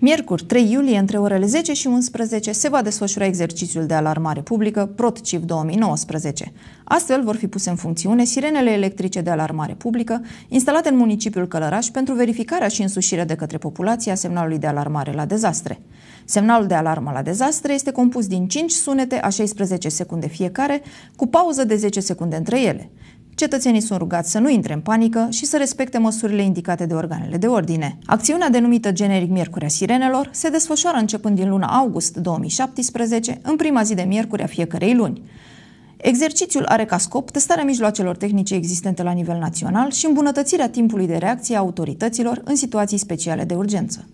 Miercuri, 3 iulie, între orele 10 și 11, se va desfășura exercițiul de alarmare publică PROTCIV 2019. Astfel vor fi puse în funcțiune sirenele electrice de alarmare publică, instalate în municipiul Călăraș pentru verificarea și însușirea de către populație a semnalului de alarmare la dezastre. Semnalul de alarmă la dezastre este compus din 5 sunete a 16 secunde fiecare, cu pauză de 10 secunde între ele. Cetățenii sunt rugați să nu intre în panică și să respecte măsurile indicate de organele de ordine. Acțiunea denumită generic Miercurea Sirenelor se desfășoară începând din luna august 2017, în prima zi de miercuri a fiecărei luni. Exercițiul are ca scop testarea mijloacelor tehnice existente la nivel național și îmbunătățirea timpului de reacție a autorităților în situații speciale de urgență.